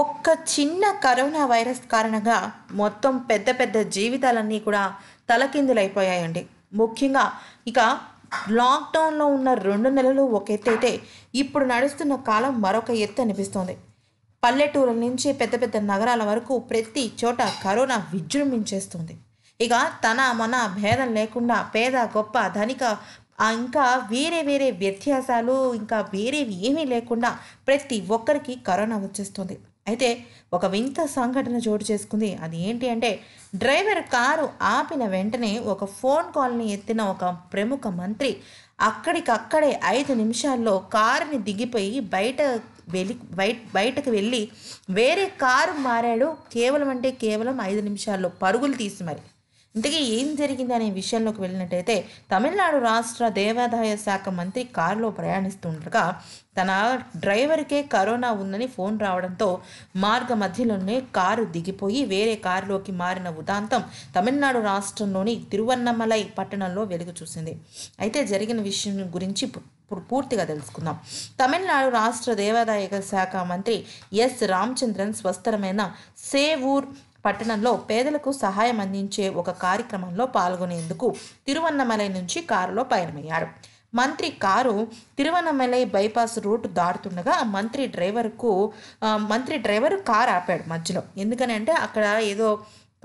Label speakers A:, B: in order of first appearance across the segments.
A: ఒక్క చిన్న corona virus కారణంగా మొత్తం పెద్ద పెద్ద జీవితాలన్నీ కూడా తలకిందులైపోయాయండి ముఖ్యంగా ఇక లాక్డౌన్లో ఉన్న రెండు నెలలు ఒక ఎత్తు అయితే ఇప్పుడు నడుస్తున్న కాలం మరొక ఎత్తు అనిపిస్తోంది పల్లెటూరుల నుంచి పెద్ద పెద్ద నగరాల వరకు ప్రతి చోట కరోనా విజృంభించేస్తుంది ఇక తన మన భేదం లేకుండా పేద గొప్ప ధనిక ఇంకా వేరే వేరే వ్యత్యాసాలు ఇంకా వేరేవి ఏమీ లేకుండా ప్రతి ఒక్కరికి కరోనా వచ్చేస్తుంది అయితే ఒక వింత సంఘటన చోటు చేసుకుంది అది ఏంటి అంటే డ్రైవర్ కారు ఆపిన వెంటనే ఒక ఫోన్ కాల్ని ఎత్తిన ఒక ప్రముఖ మంత్రి అక్కడికక్కడే ఐదు నిమిషాల్లో కారుని దిగిపోయి బయట వెలి బయట బయటకు వెళ్ళి వేరే కారు మారాడు కేవలం అంటే కేవలం ఐదు నిమిషాల్లో పరుగులు తీసి మరి ఇంతకీ ఏం జరిగింది అనే విషయంలోకి వెళ్ళినట్టయితే తమిళనాడు రాష్ట్ర దేవాదాయ శాఖ మంత్రి కారులో ప్రయాణిస్తుండగా తన డ్రైవర్కే కరోనా ఉందని ఫోన్ రావడంతో మార్గ మధ్యలోనే కారు దిగిపోయి వేరే కారులోకి మారిన ఉదాంతం తమిళనాడు రాష్ట్రంలోని తిరువన్నమలై పట్టణంలో వెలుగు చూసింది అయితే జరిగిన విషయం గురించి ఇప్పుడు పూర్తిగా తెలుసుకుందాం తమిళనాడు రాష్ట్ర దేవాదాయ శాఖ మంత్రి ఎస్ రామచంద్రన్ స్వస్థరమైన సేవూర్ పట్టణంలో పేదలకు సహాయం అందించే ఒక కార్యక్రమంలో పాల్గొనేందుకు తిరువన్నమలై నుంచి కారులో పయనమయ్యాడు మంత్రి కారు తిరువన్నమలై బైపాస్ రూట్ దాటుతుండగా మంత్రి డ్రైవర్కు మంత్రి డ్రైవర్ కారు ఆపాడు మధ్యలో ఎందుకని అంటే అక్కడ ఏదో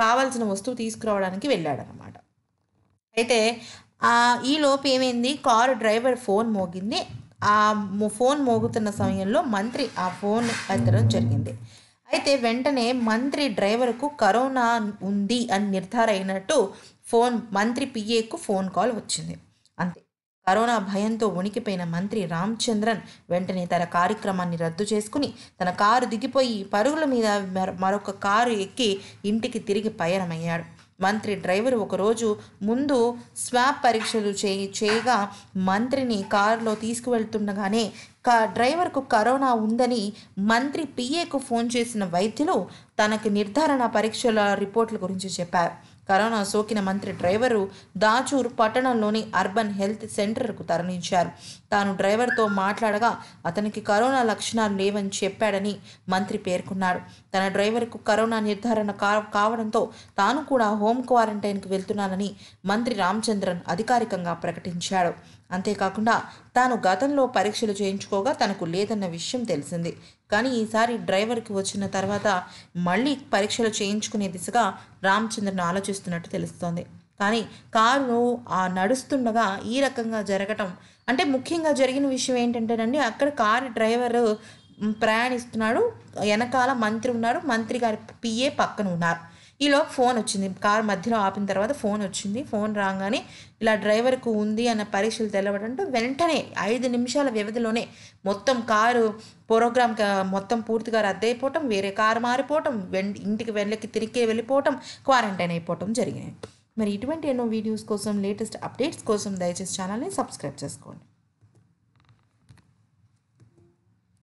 A: కావాల్సిన వస్తువు తీసుకురావడానికి వెళ్ళాడనమాట అయితే ఈలోపు ఏమైంది కారు డ్రైవర్ ఫోన్ మోగింది ఆ ఫోన్ మోగుతున్న సమయంలో మంత్రి ఆ ఫోన్ ఎత్తడం జరిగింది అయితే వెంటనే మంత్రి డ్రైవర్కు కరోనా ఉంది అని నిర్ధారైనట్టు ఫోన్ మంత్రి పిఏకు ఫోన్ కాల్ వచ్చింది అంతే కరోనా భయంతో ఉనికిపోయిన మంత్రి రామచంద్రన్ వెంటనే తన కార్యక్రమాన్ని రద్దు చేసుకుని తన కారు దిగిపోయి పరుగుల మీద మరొక కారు ఎక్కి ఇంటికి తిరిగి పయనమయ్యాడు మంత్రి డ్రైవర్ ఒకరోజు ముందు స్వాబ్ పరీక్షలు చేయి చేయగా మంత్రిని కారులో తీసుకువెళ్తుండగానే కా డ్రైవర్కు కరోనా ఉందని మంత్రి పిఏకు ఫోన్ చేసిన వైద్యులు తనకు నిర్ధారణ పరీక్షల రిపోర్ట్ల గురించి చెప్పారు కరోనా సోకిన మంత్రి డ్రైవరు దాచూర్ పట్టణంలోని అర్బన్ హెల్త్ సెంటర్కు తరలించారు తాను డ్రైవర్తో మాట్లాడగా అతనికి కరోనా లక్షణాలు లేవని చెప్పాడని మంత్రి పేర్కొన్నాడు తన డ్రైవర్కు కరోనా నిర్ధారణ కావడంతో తాను కూడా హోమ్ క్వారంటైన్కు వెళ్తున్నానని మంత్రి రామచంద్రన్ అధికారికంగా ప్రకటించాడు అంతేకాకుండా తాను గతంలో పరీక్షలు చేయించుకోగా తనకు లేదన్న విషయం తెలిసింది కానీ ఈసారి డ్రైవర్కి వచ్చిన తర్వాత మళ్ళీ పరీక్షలు చేయించుకునే దిశగా రామచంద్రను ఆలోచిస్తున్నట్టు తెలుస్తోంది కానీ కారు ఆ నడుస్తుండగా ఈ రకంగా జరగటం అంటే ముఖ్యంగా జరిగిన విషయం ఏంటంటేనండి అక్కడ కారు డ్రైవర్ ప్రయాణిస్తున్నాడు వెనకాల మంత్రి ఉన్నారు మంత్రి గారి పిఏ పక్కన ఉన్నారు ఈలో ఫోన్ వచ్చింది కార్ మధ్యలో ఆపిన తర్వాత ఫోన్ వచ్చింది ఫోన్ రాగానే ఇలా డ్రైవర్కు ఉంది అన్న పరీక్షలు తెలవడంతో వెంటనే ఐదు నిమిషాల వ్యవధిలోనే మొత్తం కారు ప్రోగ్రామ్ మొత్తం పూర్తిగా రద్దయిపోవటం వేరే కారు మారిపోవటం ఇంటికి వెళ్ళకి తిరిగి వెళ్ళిపోవటం క్వారంటైన్ అయిపోవటం జరిగినాయి మరి ఇటువంటి ఎన్నో వీడియోస్ కోసం లేటెస్ట్ అప్డేట్స్ కోసం దయచేసి ఛానల్ని సబ్స్క్రైబ్ చేసుకోండి